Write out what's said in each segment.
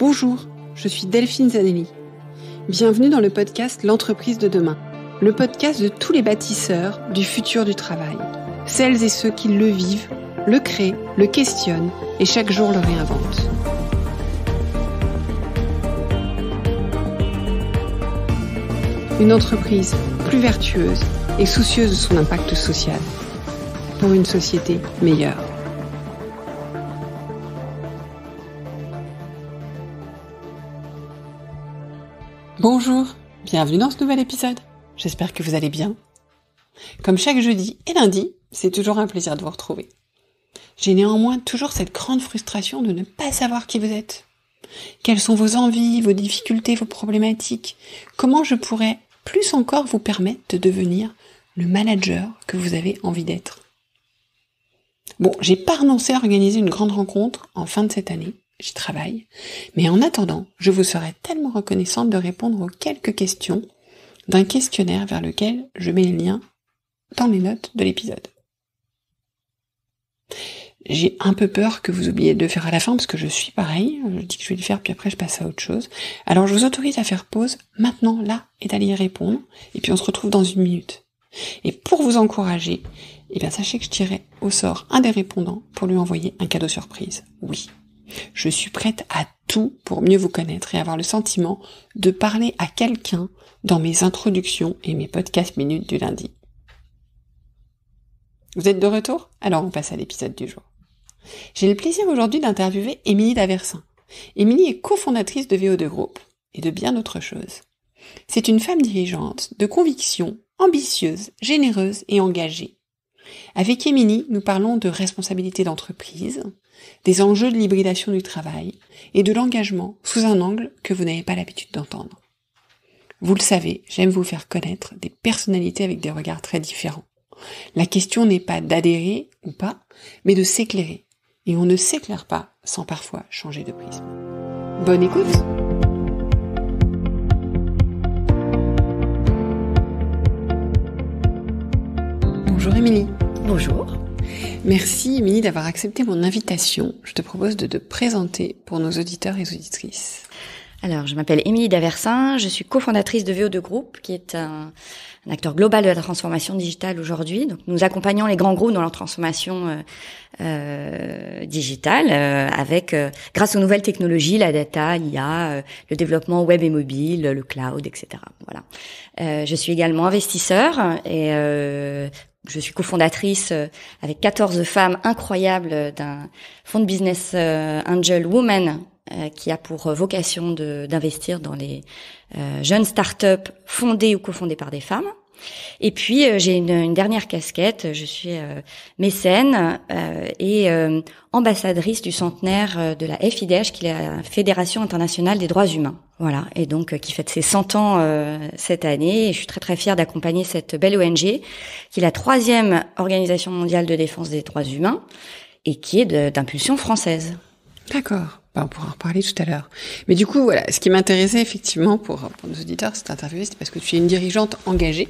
Bonjour, je suis Delphine Zanelli. Bienvenue dans le podcast L'entreprise de demain, le podcast de tous les bâtisseurs du futur du travail, celles et ceux qui le vivent, le créent, le questionnent et chaque jour le réinventent. Une entreprise plus vertueuse et soucieuse de son impact social pour une société meilleure. Bonjour, bienvenue dans ce nouvel épisode. J'espère que vous allez bien. Comme chaque jeudi et lundi, c'est toujours un plaisir de vous retrouver. J'ai néanmoins toujours cette grande frustration de ne pas savoir qui vous êtes. Quelles sont vos envies, vos difficultés, vos problématiques Comment je pourrais plus encore vous permettre de devenir le manager que vous avez envie d'être Bon, j'ai pas renoncé à organiser une grande rencontre en fin de cette année J'y travaille. Mais en attendant, je vous serai tellement reconnaissante de répondre aux quelques questions d'un questionnaire vers lequel je mets les liens dans les notes de l'épisode. J'ai un peu peur que vous oubliez de le faire à la fin parce que je suis pareil. Je dis que je vais le faire puis après je passe à autre chose. Alors je vous autorise à faire pause maintenant, là, et d'aller y répondre. Et puis on se retrouve dans une minute. Et pour vous encourager, eh bien sachez que je tirerai au sort un des répondants pour lui envoyer un cadeau surprise. Oui, je suis prête à tout pour mieux vous connaître et avoir le sentiment de parler à quelqu'un dans mes introductions et mes podcasts minutes du lundi. Vous êtes de retour Alors on passe à l'épisode du jour. J'ai le plaisir aujourd'hui d'interviewer Émilie Daversin. Émilie est cofondatrice de VO2 Group et de bien autre chose. C'est une femme dirigeante, de conviction, ambitieuse, généreuse et engagée, avec Émilie, nous parlons de responsabilité d'entreprise, des enjeux de l'hybridation du travail et de l'engagement sous un angle que vous n'avez pas l'habitude d'entendre. Vous le savez, j'aime vous faire connaître des personnalités avec des regards très différents. La question n'est pas d'adhérer ou pas, mais de s'éclairer. Et on ne s'éclaire pas sans parfois changer de prisme. Bonne écoute Bonjour Émilie Bonjour. Merci Émilie d'avoir accepté mon invitation. Je te propose de te présenter pour nos auditeurs et auditrices. Alors, je m'appelle Émilie Daversin, je suis cofondatrice de VO2 Group, qui est un, acteur global de la transformation digitale aujourd'hui. Donc, nous accompagnons les grands groupes dans leur transformation euh, euh, digitale, euh, avec, grâce aux nouvelles technologies, la data, l'IA, le développement web et mobile, le cloud, etc. Voilà. je suis également investisseur et je suis cofondatrice euh, avec 14 femmes incroyables euh, d'un fonds de business euh, Angel Women qui a pour vocation d'investir dans les jeunes startups fondées ou cofondées par des femmes. Et puis j'ai une, dernière casquette, je suis mécène et ambassadrice du centenaire de la FIDH, qui est la Fédération internationale des droits humains. Voilà, et donc euh, qui fête ses 100 ans euh, cette année. Et je suis très très fière d'accompagner cette belle ONG, qui est la troisième organisation mondiale de défense des droits humains et qui est d'impulsion française. D'accord. Bah, on pourra en reparler tout à l'heure. Mais du coup, voilà, ce qui m'intéressait effectivement pour, pour, nos auditeurs, cette interview, c'est parce que tu es une dirigeante engagée.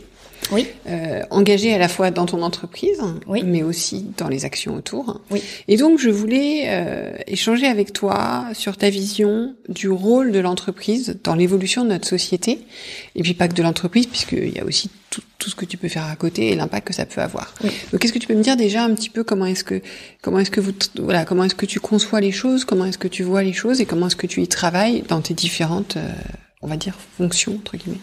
Oui. Euh, engagée à la fois dans ton entreprise, oui. mais aussi dans les actions autour. Oui. Et donc, je voulais euh, échanger avec toi sur ta vision du rôle de l'entreprise dans l'évolution de notre société, et puis pas que de l'entreprise, puisqu'il y a aussi tout, tout ce que tu peux faire à côté et l'impact que ça peut avoir. Donc, qu'est-ce que tu peux me dire déjà un petit peu comment est-ce que comment est-ce que vous voilà comment est-ce que tu conçois les choses, comment est-ce que tu vois les choses et comment est-ce que tu y travailles dans tes différentes euh, on va dire fonctions entre guillemets.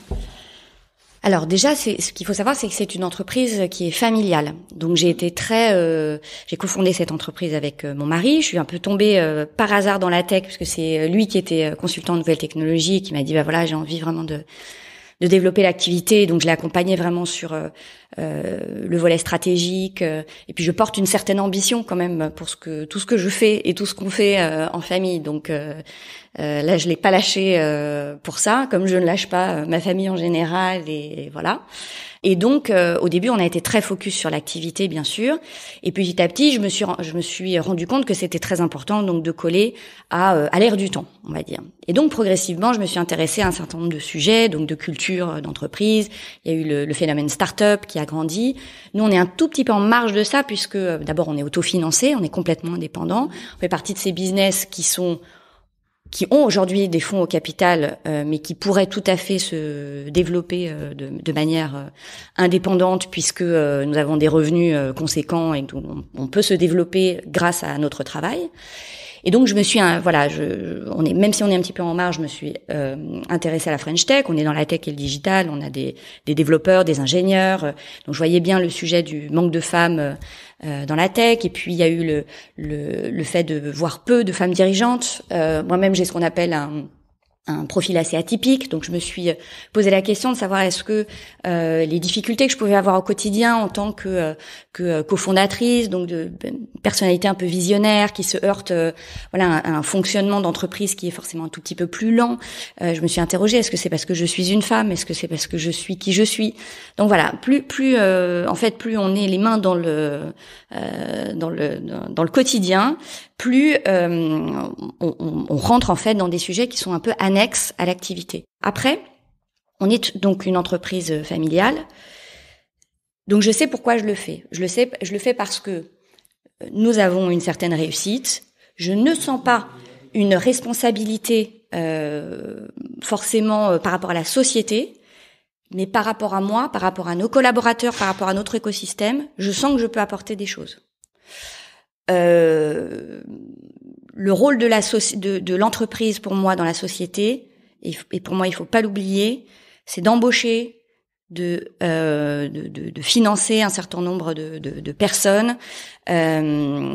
Alors déjà, c'est ce qu'il faut savoir, c'est que c'est une entreprise qui est familiale. Donc j'ai été très, euh, j'ai cofondé cette entreprise avec euh, mon mari. Je suis un peu tombée par hasard dans la tech parce que c'est lui qui était consultant de nouvelles technologies et qui m'a dit bah voilà j'ai envie vraiment de de développer l'activité. Donc je l'ai accompagné vraiment sur euh, euh, le volet stratégique. Euh, et puis je porte une certaine ambition quand même pour ce que tout ce que je fais et tout ce qu'on fait euh, en famille. Donc là, je l'ai pas lâché pour ça, comme je ne lâche pas ma famille en général. Et, voilà. Et donc, au début, on a été très focus sur l'activité, bien sûr. Et petit à petit, je me suis, je me suis rendu compte que c'était très important, donc, de coller à, à l'ère du temps, on va dire. Et donc, progressivement, je me suis intéressée à un certain nombre de sujets, donc de culture d'entreprise. Il y a eu le, le phénomène start-up qui nous, on est un tout petit peu en marge de ça puisque euh, d'abord on est autofinancé, on est complètement indépendant. On fait partie de ces business qui sont qui ont aujourd'hui des fonds au capital, euh, mais qui pourraient tout à fait se développer euh, de, manière indépendante, puisque nous avons des revenus conséquents et on peut se développer grâce à notre travail. Et donc je me suis, un, voilà, je, on est, même si on est un petit peu en marge, je me suis euh, intéressée à la French Tech. On est dans la tech et le digital, on a des, des développeurs, des ingénieurs. Euh, donc je voyais bien le sujet du manque de femmes euh, dans la tech. Et puis il y a eu le, le, le, fait de voir peu de femmes dirigeantes. Moi-même j'ai ce qu'on appelle un un profil assez atypique, donc je me suis euh, posé la question de savoir est-ce que euh, les difficultés que je pouvais avoir au quotidien en tant que, euh, que cofondatrice, donc de ben, personnalité un peu visionnaire qui se heurte voilà à un fonctionnement d'entreprise qui est forcément un tout petit peu plus lent, je me suis interrogée est-ce que c'est parce que je suis une femme, est-ce que c'est parce que je suis qui je suis. Donc voilà, plus plus en fait plus on est les mains dans le dans le dans le quotidien, plus euh, on, rentre en fait dans des sujets qui sont un peu annexes à l'activité. Après, on est donc une entreprise familiale. Donc je sais pourquoi je le fais. Je le sais, je le fais parce que euh, nous avons une certaine réussite. Je ne sens pas une responsabilité euh, forcément par rapport à la société, mais par rapport à moi, par rapport à nos collaborateurs, par rapport à notre écosystème, je sens que je peux apporter des choses. Euh, le rôle de la de l'entreprise pour moi dans la société et, pour moi il faut pas l'oublier, c'est d'embaucher de, euh, de, financer un certain nombre de, personnes. Euh,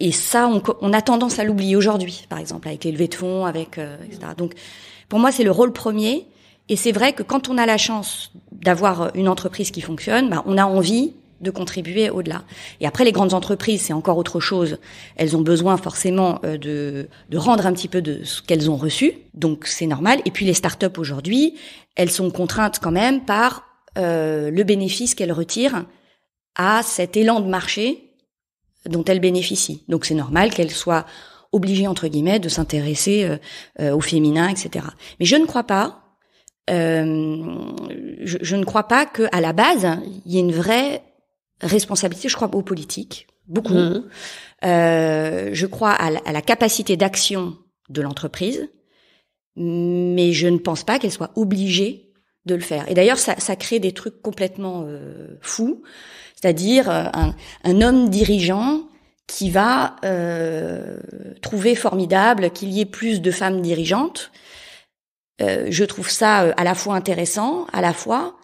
et ça, on, a tendance à l'oublier aujourd'hui, par exemple, avec les levées de fonds, avec etc. Donc, pour moi, c'est le rôle premier. Et c'est vrai que quand on a la chance d'avoir une entreprise qui fonctionne, bah, on a envie de contribuer au-delà. Et après, les grandes entreprises, c'est encore autre chose. Elles ont besoin forcément euh, de, de rendre un petit peu de ce qu'elles ont reçu, donc c'est normal. Et puis les startups aujourd'hui, elles sont contraintes quand même par euh, le bénéfice qu'elles retirent à cet élan de marché dont elles bénéficient. Donc c'est normal qu'elles soient obligées, entre guillemets, de s'intéresser euh, euh, au féminin, etc. Mais je ne crois pas, euh, je, je, ne crois pas qu'à la base, il y ait une vraie responsabilité, je crois aux politiques, beaucoup. Mmh. Euh, je crois à la, capacité d'action de l'entreprise, mais je ne pense pas qu'elle soit obligée de le faire. Et d'ailleurs, ça, ça, crée des trucs complètement euh, fous, c'est-à-dire euh, un, homme dirigeant qui va euh, trouver formidable qu'il y ait plus de femmes dirigeantes. je trouve ça à la fois intéressant, à la fois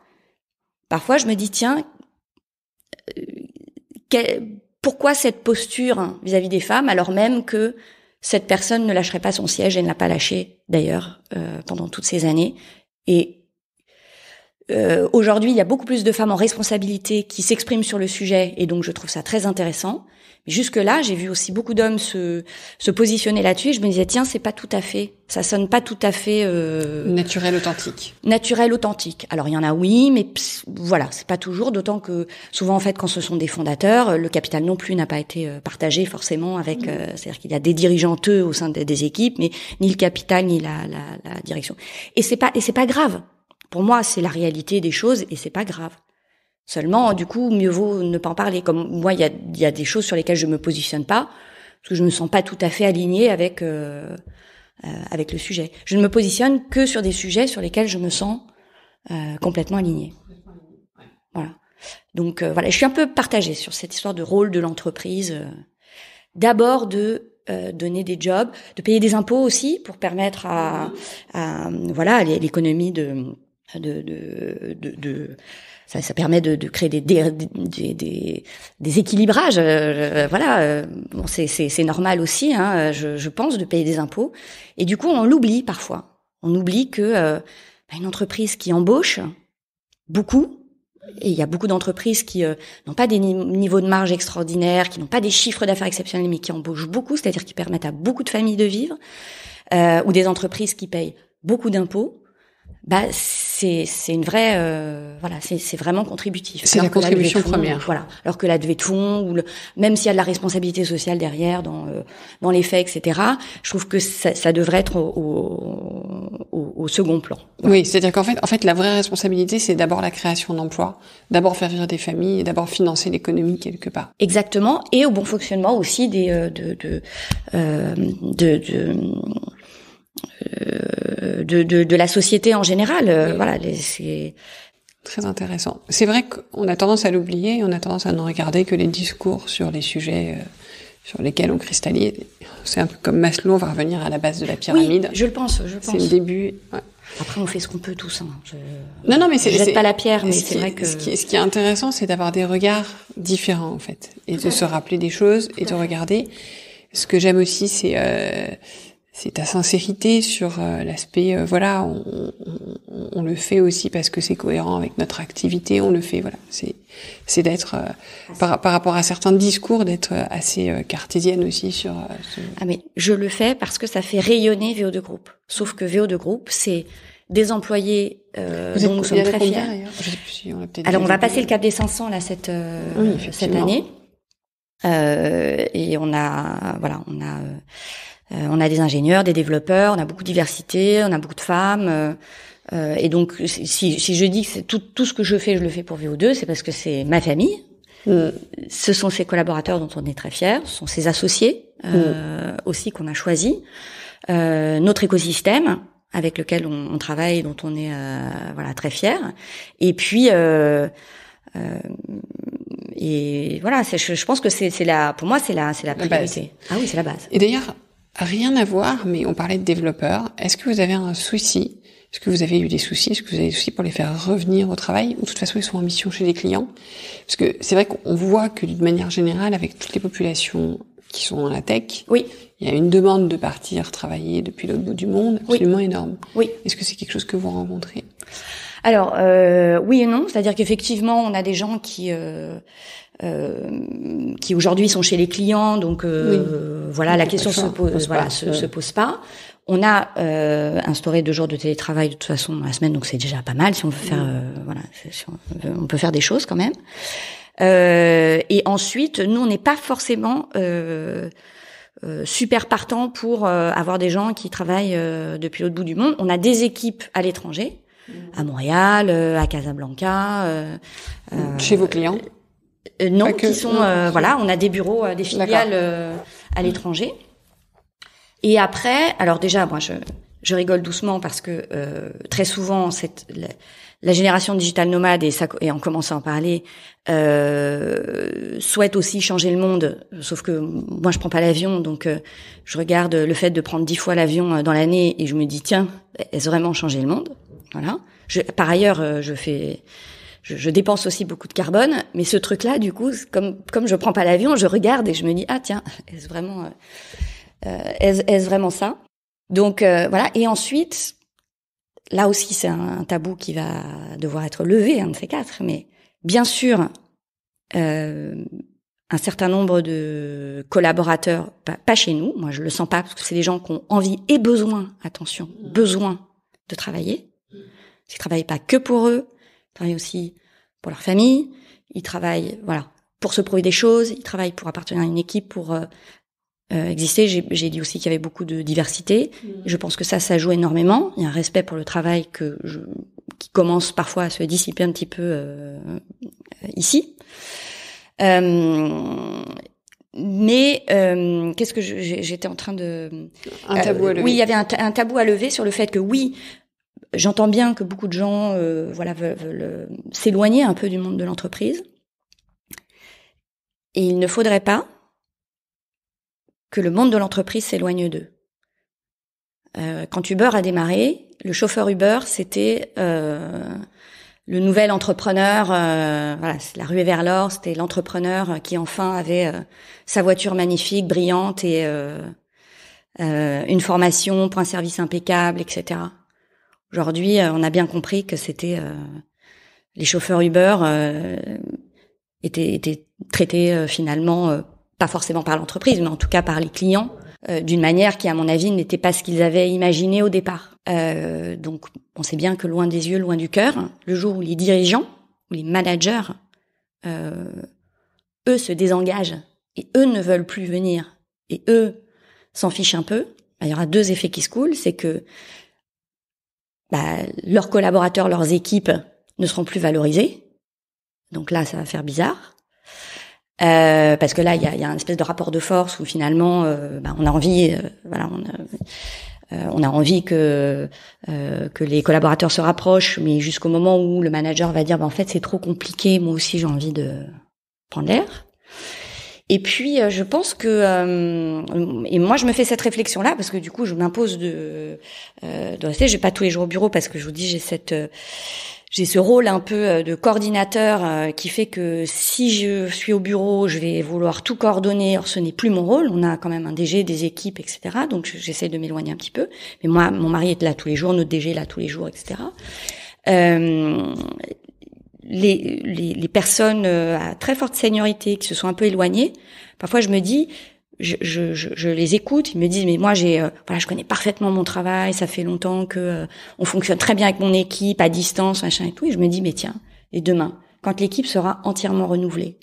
Parfois, je me dis, tiens, euh, pourquoi cette posture hein, vis-à-vis des femmes alors même que cette personne ne lâcherait pas son siège et ne l'a pas lâché d'ailleurs euh, pendant toutes ces années et euh, Aujourd'hui, il y a beaucoup plus de femmes en responsabilité qui s'expriment sur le sujet, et donc je trouve ça très intéressant. jusque-là, j'ai vu aussi beaucoup d'hommes se, se positionner là-dessus, et je me disais, tiens, c'est pas tout à fait, ça sonne pas tout à fait... Euh, naturel, authentique. Naturel, authentique. Alors, il y en a, oui, mais voilà, c'est pas toujours, d'autant que souvent, en fait, quand ce sont des fondateurs, euh, le capital non plus n'a pas été euh, partagé forcément avec... Mm. Euh, c'est-à-dire qu'il y a des dirigeanteux au sein des, des équipes, mais ni le capital, ni la, la, la direction. Et c'est pas, et c'est pas grave pour moi, c'est la réalité des choses et c'est pas grave. Seulement, du coup, mieux vaut ne pas en parler. Comme moi, il y a, des choses sur lesquelles je me positionne pas, parce que je ne me sens pas tout à fait alignée avec euh, euh, avec le sujet. Je ne me positionne que sur des sujets sur lesquels je me sens euh, complètement alignée. Voilà. Donc voilà, je suis un peu partagée sur cette histoire de rôle de l'entreprise. D'abord de donner des jobs, de payer des impôts aussi pour permettre à, voilà à l'économie de de, ça, ça, permet de, de créer des des, des, des, équilibrages. Euh, euh, voilà, euh, bon, c'est normal aussi, hein, je, je, pense, de payer des impôts. Et du coup, on l'oublie parfois. On oublie que bah, une entreprise qui embauche beaucoup, et il y a beaucoup d'entreprises qui n'ont pas des niveaux de marge extraordinaires, qui n'ont pas des chiffres d'affaires exceptionnels, mais qui embauchent beaucoup, c'est-à-dire qui permettent à beaucoup de familles de vivre, ou des entreprises qui payent beaucoup d'impôts, bah, c'est une vraie euh, voilà c'est vraiment contributif. C'est la contribution première. Voilà. Alors que la Devetoum, ou même s'il y a de la responsabilité sociale derrière dans euh, dans les faits etc. Je trouve que ça, devrait être au, second plan. Oui, c'est-à-dire qu'en fait en fait la vraie responsabilité c'est d'abord la création d'emplois, d'abord faire vivre des familles, d'abord financer l'économie quelque part. Exactement et au bon fonctionnement aussi des euh, de, de euh, de, de, de, la société en général. Euh, voilà, c'est Très intéressant. C'est vrai qu'on a tendance à l'oublier, on a tendance à ne regarder que les discours sur les sujets euh, sur lesquels on cristallise. C'est un peu comme Maslow, on va revenir à la base de la pyramide. je le pense, je pense. C'est le début. Après, on fait ce qu'on peut tous. Hein. Non, non, mais c'est. pas la pierre, mais c'est vrai que. Ce qui, est intéressant, c'est d'avoir des regards différents, en fait, et de se rappeler des choses et de regarder. Ce que j'aime aussi, c'est c'est ta sincérité sur euh, l'aspect euh, voilà on, on, le fait aussi parce que c'est cohérent avec notre activité on le fait voilà c'est c'est d'être euh, par, par, rapport à certains discours d'être assez cartésienne aussi sur ah mais je le fais parce que ça fait rayonner VO de groupe sauf que VO de groupe c'est des employés dont nous sommes très fiers alors on va passer le cap des 500 là cette cette année et on a voilà on a euh, on a des ingénieurs, des développeurs, on a beaucoup de diversité, on a beaucoup de femmes. Euh, euh, et donc, si, si je dis que tout, tout ce que je fais, je le fais pour VO2, c'est parce que c'est ma famille. Mm. Ce sont ses collaborateurs dont on est très fiers, ce sont ses associés mm. aussi qu'on a choisis. notre écosystème, avec lequel on, on, travaille, dont on est euh, voilà très fier. Et puis euh, euh, et voilà, je, je, pense que c'est la pour moi c'est la c'est la priorité. ah oui, c'est la base. Et d'ailleurs, Rien à voir, mais on parlait de développeurs. Est-ce que vous avez un souci Est-ce que vous avez eu des soucis Est-ce que vous avez des soucis pour les faire revenir au travail Ou de toute façon, ils sont en mission chez les clients Parce que c'est vrai qu'on voit que d'une manière générale, avec toutes les populations qui sont dans la tech, oui. il y a une demande de partir travailler depuis l'autre bout du monde absolument énorme. Oui. Est-ce que c'est quelque chose que vous rencontrez alors euh, oui et non, c'est-à-dire qu'effectivement on a des gens qui euh, euh, qui aujourd'hui sont chez les clients, donc voilà la question se pose, se, pose pas. On a instauré deux jours de télétravail de toute façon la semaine, donc c'est déjà pas mal si on veut faire voilà, on, peut, faire des choses quand même. et ensuite, nous on n'est pas forcément super partant pour avoir des gens qui travaillent depuis l'autre bout du monde. On a des équipes à l'étranger à Montréal, euh, à Casablanca. Euh, euh, Chez vos clients Non, qui sont voilà, on a des bureaux, des filiales à l'étranger. Et après, alors déjà, moi, je, je rigole doucement parce que très souvent, cette, la, génération digitale nomade, et, ça, et en commençant à en parler, souhaite aussi changer le monde. Sauf que moi, je prends pas l'avion, donc je regarde le fait de prendre dix fois l'avion dans l'année et je me dis, tiens, est-ce vraiment changer le monde voilà. par ailleurs, euh, je fais, je, dépense aussi beaucoup de carbone, mais ce truc-là, du coup, comme je je prends pas l'avion, je regarde et je me dis ah tiens, est-ce vraiment, euh, euh, est-ce, vraiment ça Donc voilà. Et ensuite, là aussi, c'est un, tabou qui va devoir être levé, un de ces quatre. Mais bien sûr, un certain nombre de collaborateurs, pas, pas, chez nous, moi je le sens pas, parce que c'est des gens qui ont envie et besoin, attention, besoin de travailler. Ils travaillent pas que pour eux, ils travaillent aussi pour leur famille, ils travaillent voilà pour se prouver des choses, ils travaillent pour appartenir à une équipe, pour euh, euh exister. J'ai dit aussi qu'il y avait beaucoup de diversité. Mmh. Je pense que ça, ça joue énormément. Il y a un respect pour le travail que je, qui commence parfois à se dissiper un petit peu euh, ici. Euh, mais euh, qu'est-ce que j'étais en train de un tabou à lever. oui il y avait un, un, tabou à lever sur le fait que oui J'entends bien que beaucoup de gens euh, veulent, euh, s'éloigner un peu du monde de l'entreprise. Et il ne faudrait pas que le monde de l'entreprise s'éloigne d'eux. Euh, quand Uber a démarré, le chauffeur Uber, c'était euh, le nouvel entrepreneur, euh, voilà, c'est la ruée vers l'or, c'était l'entrepreneur qui enfin avait sa voiture magnifique, brillante et une formation pour un service impeccable, etc. Aujourd'hui, euh, on a bien compris que c'était euh, les chauffeurs Uber euh, étaient, traités finalement pas forcément par l'entreprise, mais en tout cas par les clients d'une manière qui, à mon avis, n'était pas ce qu'ils avaient imaginé au départ. donc, on sait bien que loin des yeux, loin du cœur, le jour où les dirigeants les managers, eux, se désengagent et eux ne veulent plus venir et eux s'en fichent un peu, bah, il y aura deux effets qui se coulent, c'est que bah, leurs collaborateurs, leurs équipes ne seront plus valorisées. Donc là, ça va faire bizarre. Euh, parce que là, il y a, y un espèce de rapport de force où finalement, euh, bah, on a envie, euh, voilà, on a, envie que que les collaborateurs se rapprochent, mais jusqu'au moment où le manager va dire, bah, en fait, c'est trop compliqué, moi aussi, j'ai envie de prendre l'air. Et puis, euh, je pense que, euh, et moi, je me fais cette réflexion-là parce que du coup, je m'impose de, euh, de rester. Je vais pas tous les jours au bureau parce que je vous dis, j'ai cette euh, j'ai ce rôle un peu de coordinateur qui fait que si je suis au bureau, je vais vouloir tout coordonner. Or, ce n'est plus mon rôle. On a quand même un DG, des équipes, etc. Donc, j'essaie de m'éloigner un petit peu. Mais moi, mon mari est là tous les jours, notre DG est là tous les jours, etc. Euh, les, les, personnes euh, à très forte seniorité qui se sont un peu éloignées, parfois je me dis, je, je, les écoute, ils me disent mais moi j'ai euh, voilà je connais parfaitement mon travail, ça fait longtemps que euh, on fonctionne très bien avec mon équipe à distance machin et tout et je me dis mais tiens et demain quand l'équipe sera entièrement renouvelée,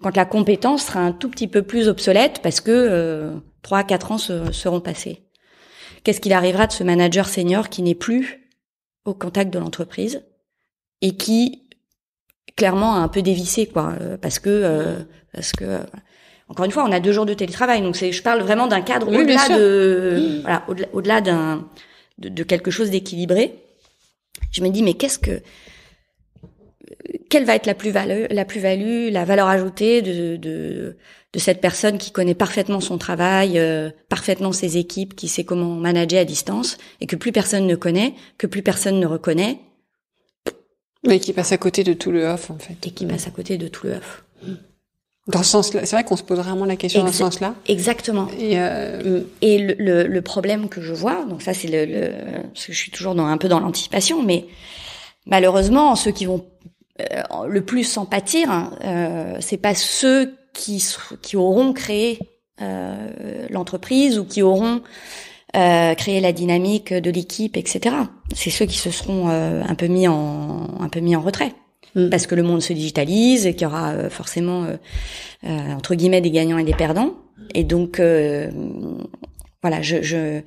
quand la compétence sera un tout petit peu plus obsolète parce que trois quatre ans seront passés, qu'est-ce qu'il arrivera de ce manager senior qui n'est plus au contact de l'entreprise et qui clairement un peu dévissé, quoi, euh, parce que euh, parce que euh, encore une fois, on a deux jours de télétravail, donc c'est je parle vraiment d'un cadre au-delà de voilà au-delà, d'un de, de, quelque chose d'équilibré. Je me dis mais qu'est-ce que quelle va être la plus-value, la plus-value, la valeur ajoutée de, de, de cette personne qui connaît parfaitement son travail, parfaitement ses équipes, qui sait comment manager à distance et que plus personne ne connaît, que plus personne ne reconnaît mais qui passe à côté de tout le off, en fait. Et qui passe à côté de tout le off. Dans ce sens-là, c'est vrai qu'on se pose vraiment la question dans ce sens-là. Exactement. Et, euh, le, problème que je vois, donc ça c'est le, parce que je suis toujours un peu dans l'anticipation, mais malheureusement ceux qui vont euh, le plus s'en pâtir, ce hein, euh, c'est pas ceux qui qui auront créé l'entreprise ou qui auront euh, créer la dynamique de l'équipe, etc. C'est ceux qui se seront euh, un peu mis en un peu mis en retrait mm. parce que le monde se digitalise et qu'il y aura euh, forcément entre guillemets des gagnants et des perdants. Et donc voilà, je je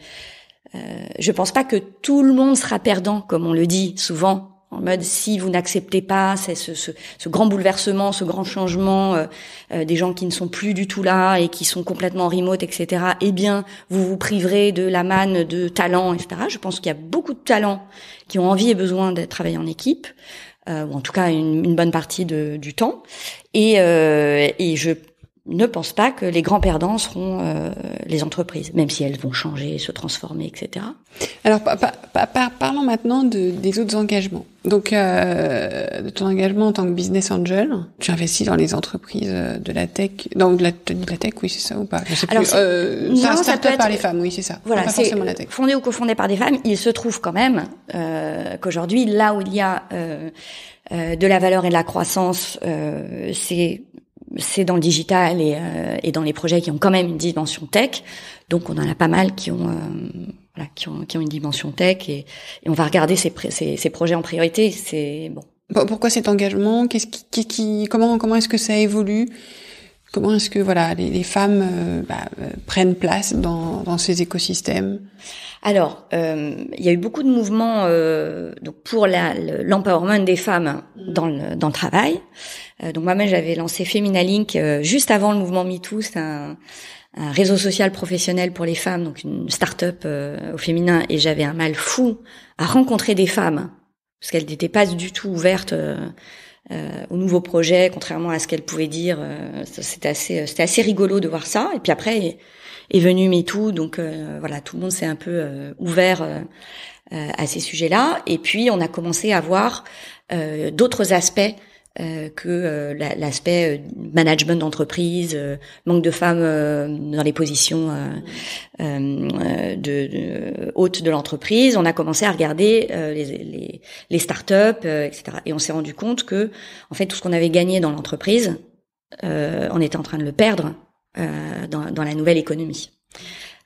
je pense pas que tout le monde sera perdant comme on le dit souvent en mode si vous n'acceptez pas ce, ce, grand bouleversement, ce grand changement euh, euh, des gens qui ne sont plus du tout là et qui sont complètement remote, etc. Eh bien, vous vous priverez de la manne de talent, etc. Je pense qu'il y a beaucoup de talents qui ont envie et besoin de travailler en équipe, euh, ou en tout cas une, une bonne partie du temps. Et, et je ne pense pas que les grands perdants seront euh, les entreprises, même si elles vont changer, se transformer, etc. Alors parlons maintenant de, des autres engagements. Donc euh, de ton engagement en tant que business angel, tu investis dans les entreprises euh, de la tech, dans de la, tech, oui c'est ça ou pas Je sais Alors, non, un ça peut par les femmes, oui c'est ça. Voilà, c'est fondé ou cofondé par des femmes. Il se trouve quand même qu'aujourd'hui, là où il y a de la valeur et de la croissance, c'est c'est dans le digital euh, et, dans les projets qui ont quand même une dimension tech. Donc on en a pas mal qui ont, euh, qui ont, une dimension tech et, on va regarder ces, projets en priorité. C'est bon. Pourquoi cet engagement quest qui, comment, comment est-ce que ça évolue Comment est-ce que voilà les, femmes euh, bah, prennent place dans, ces écosystèmes Alors, il y a eu beaucoup de mouvements donc pour l'empowerment des femmes dans dans le travail. Euh, donc moi-même, j'avais lancé Feminalink euh, juste avant le mouvement MeToo. C'est un, réseau social professionnel pour les femmes, donc une start-up euh, au féminin. Et j'avais un mal fou à rencontrer des femmes parce qu'elles n'étaient pas du tout ouvertes. Euh, nouveaux projets, contrairement à ce qu'elles pouvaient dire. c'était assez, assez rigolo de voir ça. Et puis après est, venu MeToo, donc voilà, tout le monde s'est un peu ouvert à ces sujets-là. Et puis on a commencé à voir d'autres aspects euh, que euh, l'aspect euh, management d'entreprise, manque de femmes dans les positions de, de, hautes de l'entreprise, on a commencé à regarder les, les, les, startups, etc. Et on s'est rendu compte que, en fait, tout ce qu'on avait gagné dans l'entreprise, on était en train de le perdre dans, dans la nouvelle économie.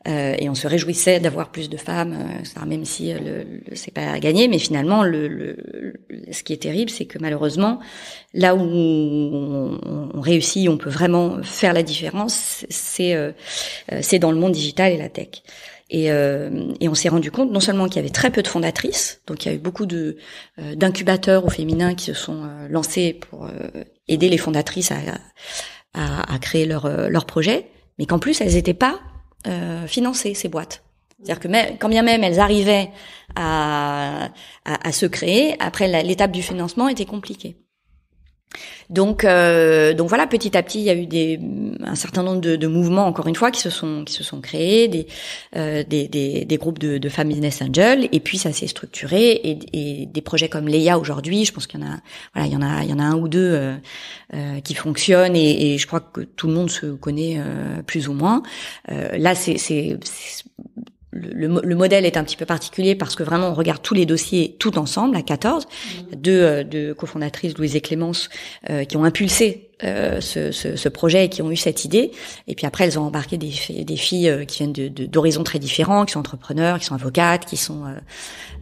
Euh, et on se réjouissait d'avoir plus de femmes, euh, même si euh, le, c'est pas gagner Mais finalement, le, ce qui est terrible, c'est que malheureusement, là où on, réussit, on peut vraiment faire la différence, c'est dans le monde digital et la tech. Et, on s'est rendu compte non seulement qu'il y avait très peu de fondatrices, donc il y a eu beaucoup de d'incubateurs au féminin qui se sont lancés pour aider les fondatrices à, à, créer leur, leur projet, mais qu'en plus elles n'étaient pas euh, financer ces boîtes. C'est-à-dire que quand bien même elles arrivaient à, à se créer, après l'étape du financement était compliquée. Donc, euh, donc voilà, petit à petit, il y a eu des, un certain nombre de, mouvements, encore une fois, qui se sont, qui se sont créés, euh, des, des, groupes de, de femmes business angels, et puis ça s'est structuré, et, et, des projets comme Leia aujourd'hui, je pense qu'il y en a, voilà, il y en a, il y en a un ou deux euh, qui fonctionnent, et, et, je crois que tout le monde se connaît plus ou moins. là, c'est le, modèle est un petit peu particulier parce que vraiment on regarde tous les dossiers tout ensemble à 14 mmh. deux, euh, deux cofondatrices Louise et Clémence euh, qui ont impulsé euh, ce, ce, ce, projet et qui ont eu cette idée. Et puis après, elles ont embarqué des, des filles euh, qui viennent d'horizons de, d'horizons très différents, qui sont entrepreneurs, qui sont avocates, qui sont euh,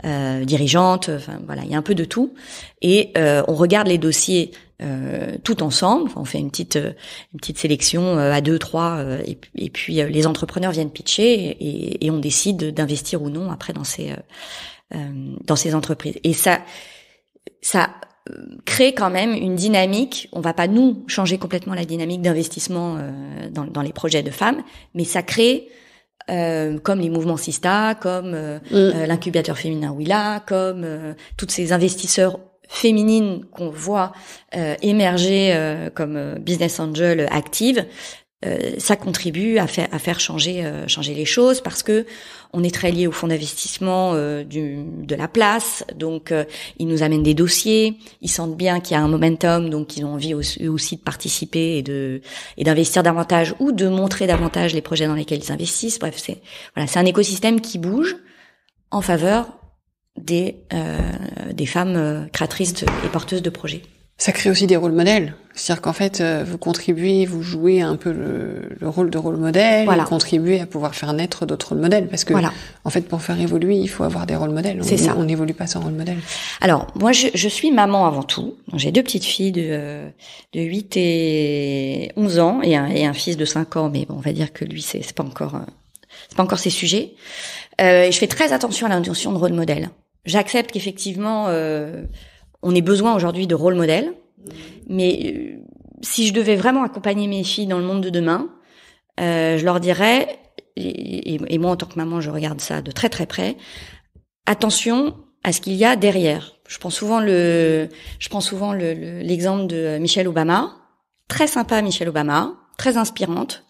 euh dirigeantes. Enfin voilà, il y a un peu de tout. Et on regarde les dossiers euh, tout ensemble. on fait une petite une petite sélection à deux trois et, puis les entrepreneurs viennent pitcher et, et, on décide d'investir ou non après dans ces dans ces entreprises. Et ça ça crée quand même une dynamique. On va pas nous changer complètement la dynamique d'investissement euh, dans, les projets de femmes, mais ça crée euh, comme les mouvements Sista, comme euh, mm. l'incubateur féminin Willa, comme toutes ces investisseurs féminines qu'on voit émerger comme business angel active, euh, ça contribue à faire, changer, euh, changer les choses parce que on est très lié au fonds d'investissement euh, de la place, donc ils nous amènent des dossiers, ils sentent bien qu'il y a un momentum, donc ils ont envie aussi, eux aussi de participer et de et d'investir davantage ou de montrer davantage les projets dans lesquels ils investissent. Bref, c'est voilà, c'est un écosystème qui bouge en faveur des des femmes créatrices et porteuses de projets ça crée aussi des rôles modèles. C'est-à-dire qu'en fait, euh, vous contribuez, vous jouez un peu le, rôle de rôle modèle, voilà. vous contribuez à pouvoir faire naître d'autres rôles modèles. Parce que, en fait, pour faire évoluer, il faut avoir des rôles modèles. C'est ça. On n'évolue pas sans rôle modèle. Alors, moi, je, je suis maman avant tout. J'ai deux petites filles de, de 8 et 11 ans et un, et un fils de 5 ans. Mais bon, on va dire que lui, c'est pas encore c'est pas encore ses sujets. Euh, et je fais très attention à l'intention de rôle modèle. J'accepte qu'effectivement... Euh, on est besoin aujourd'hui de rôle modèle. Mais euh, si je devais vraiment accompagner mes filles dans le monde de demain, euh, je leur dirais, et, moi en tant que maman, je regarde ça de très très près, attention à ce qu'il y a derrière. Je prends souvent le, je prends souvent l'exemple de euh, Michelle Obama, très sympa Michelle Obama, très inspirante.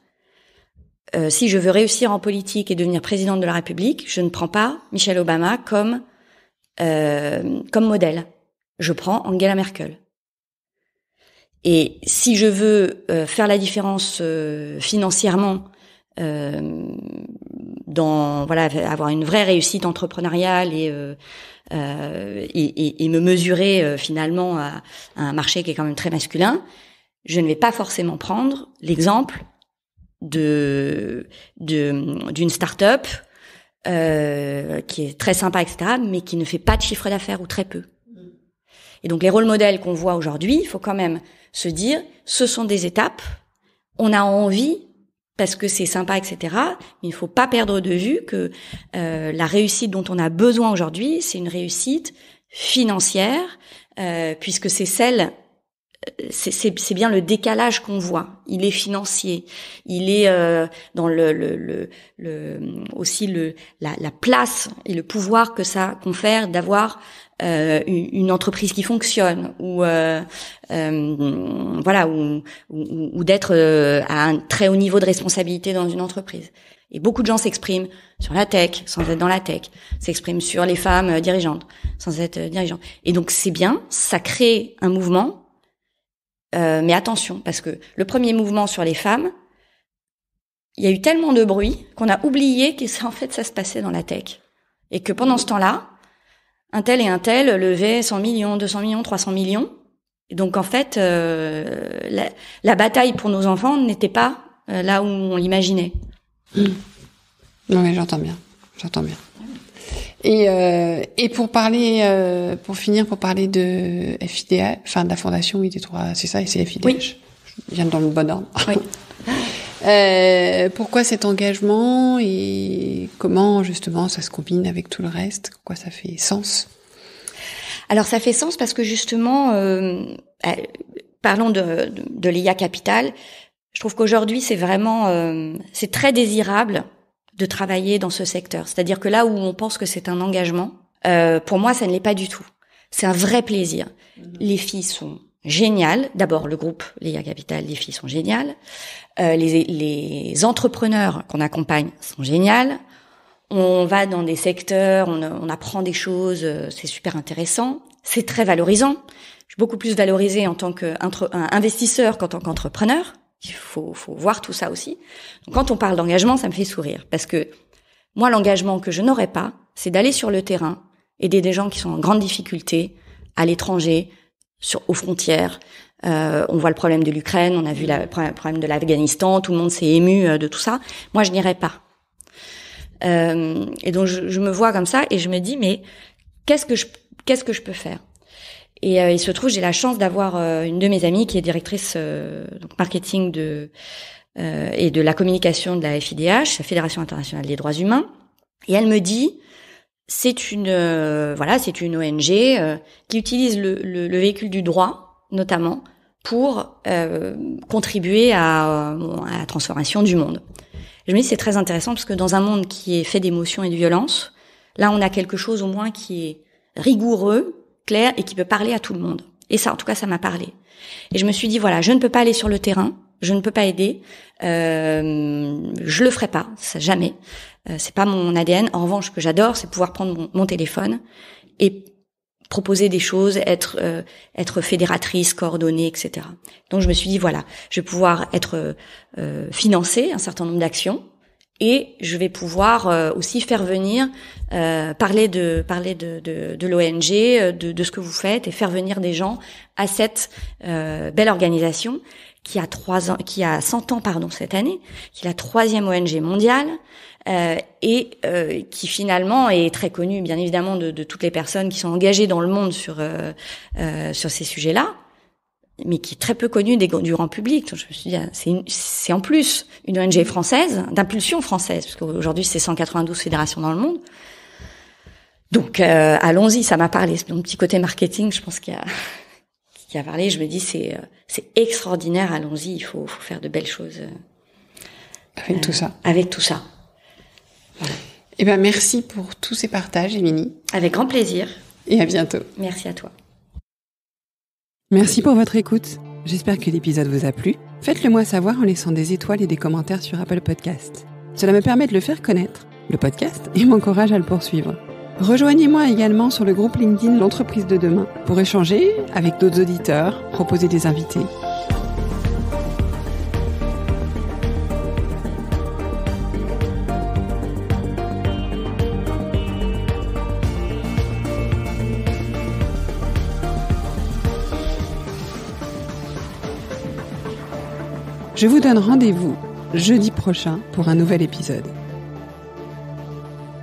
si je veux réussir en politique et devenir présidente de la République, je ne prends pas Michelle Obama comme comme modèle je prends Angela Merkel. Et si je veux euh, faire la différence euh, financièrement, euh, dans voilà, avoir une vraie réussite entrepreneuriale et euh, et, et, et, me mesurer finalement à, un marché qui est quand même très masculin, je ne vais pas forcément prendre l'exemple de d'une start-up qui est très sympa, etc., mais qui ne fait pas de chiffre d'affaires ou très peu. Et donc les rôles modèles qu'on voit aujourd'hui, il faut quand même se dire, ce sont des étapes, on a envie parce que c'est sympa, etc. Il ne faut pas perdre de vue que euh, la réussite dont on a besoin aujourd'hui, c'est une réussite financière, euh, puisque c'est celle c'est bien le décalage qu'on voit. Il est financier, il est euh, dans le, le, le, le, aussi le, la, la, place et le pouvoir que ça confère d'avoir euh, une entreprise qui fonctionne ou euh, euh voilà ou, ou, d'être euh, à un très haut niveau de responsabilité dans une entreprise. Et beaucoup de gens s'expriment sur la tech sans être dans la tech, s'expriment sur les femmes dirigeantes sans être dirigeantes. Et donc c'est bien, ça crée un mouvement, mais attention parce que le premier mouvement sur les femmes, il y a eu tellement de bruit qu'on a oublié que ça en fait ça se passait dans la tech et que pendant ce temps-là un tel et un tel levait 100 millions, 200 millions, 300 millions. Et donc en fait, euh, la, bataille pour nos enfants n'était pas euh, là où on l'imaginait. Mm. Non mais j'entends bien, j'entends bien. Et, euh, pour parler, pour finir, pour parler de FIDA, enfin de la fondation, oui, 3 c'est ça, et c'est FIDA. Oui. Je viens dans le bon ordre. Oui. Euh, pourquoi cet engagement et comment justement ça se combine avec tout le reste Pourquoi ça fait sens Alors ça fait sens parce que justement, euh, euh parlons de, de, l'IA Capital. Je trouve qu'aujourd'hui c'est vraiment, euh, c'est très désirable de travailler dans ce secteur. C'est-à-dire que là où on pense que c'est un engagement, euh, pour moi ça ne l'est pas du tout. C'est un vrai plaisir. Mm-hmm. Les filles sont Génial. D'abord, le groupe Léa Capital, les filles sont géniales. Euh, les, entrepreneurs qu'on accompagne sont géniales. On va dans des secteurs, on, apprend des choses, euh, c'est super intéressant. C'est très valorisant. Je suis beaucoup plus valorisée en tant qu'investisseur qu'en tant qu'entrepreneur. Il faut, voir tout ça aussi. quand on parle d'engagement, ça me fait sourire. Parce que moi, l'engagement que je n'aurais pas, c'est d'aller sur le terrain, aider des gens qui sont en grande difficulté, à l'étranger, sur, aux frontières. Euh, on voit le problème de l'Ukraine, on a vu le problème de l'Afghanistan, tout le monde s'est ému euh, de tout ça. Moi, je n'irai pas. Euh, et donc, je, me vois comme ça et je me dis, mais qu'est-ce que je, qu'est-ce que je peux faire et il se trouve, j'ai la chance d'avoir une de mes amies qui est directrice marketing de et de la communication de la FIDH, la Fédération internationale des droits humains, et elle me dit, c'est une euh, voilà, c'est une ONG euh, qui utilise le, le, véhicule du droit notamment pour euh, contribuer à, à, la transformation du monde. Je me dis c'est très intéressant parce que dans un monde qui est fait d'émotions et de violence, là on a quelque chose au moins qui est rigoureux, clair et qui peut parler à tout le monde. Et ça, en tout cas, ça m'a parlé. Et je me suis dit voilà, je ne peux pas aller sur le terrain, je ne peux pas aider, euh, je le ferai pas, ça, jamais. Euh, c'est pas mon ADN. En revanche, ce que j'adore, c'est pouvoir prendre mon, téléphone et proposer des choses, être euh, être fédératrice, coordonnée, etc. Donc je me suis dit voilà, je vais pouvoir être euh, financée un certain nombre d'actions et je vais pouvoir euh, aussi faire venir parler de parler de de, de l'ONG, de, de, ce que vous faites et faire venir des gens à cette belle organisation qui a trois ans, qui a 100 ans pardon cette année, qui est la troisième ONG mondiale euh, et euh, qui finalement est très connue bien évidemment de, toutes les personnes qui sont engagées dans le monde sur euh, euh, sur ces sujets-là, mais qui est très peu connue des, du grand public. je me suis dit ah, c'est c'est en plus une ONG française d'impulsion française parce qu'aujourd'hui c'est 192 fédérations dans le monde. Donc allons-y, ça m'a parlé. Mon petit côté marketing, je pense qu'il y a qui a parlé, je me dis c'est euh, c'est extraordinaire, allons-y, il faut, faut, faire de belles choses. Euh, avec tout ça. Euh, avec tout ça. et eh ben merci pour tous ces partages, Émilie. Avec grand plaisir. Et à bientôt. Merci à toi. Merci pour votre écoute. J'espère que l'épisode vous a plu. Faites-le moi savoir en laissant des étoiles et des commentaires sur Apple Podcast. Cela me permet de le faire connaître, le podcast, et m'encourage à le poursuivre. Rejoignez-moi également sur le groupe LinkedIn L'entreprise de demain pour échanger avec d'autres auditeurs, proposer des invités. Je vous donne rendez-vous jeudi prochain pour un nouvel épisode.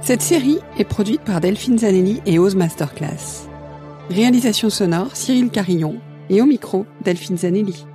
Cette série est produite par Delphine Zanelli et OZ Masterclass. Réalisation sonore, Cyril Carillon et au micro, Delphine Zanelli.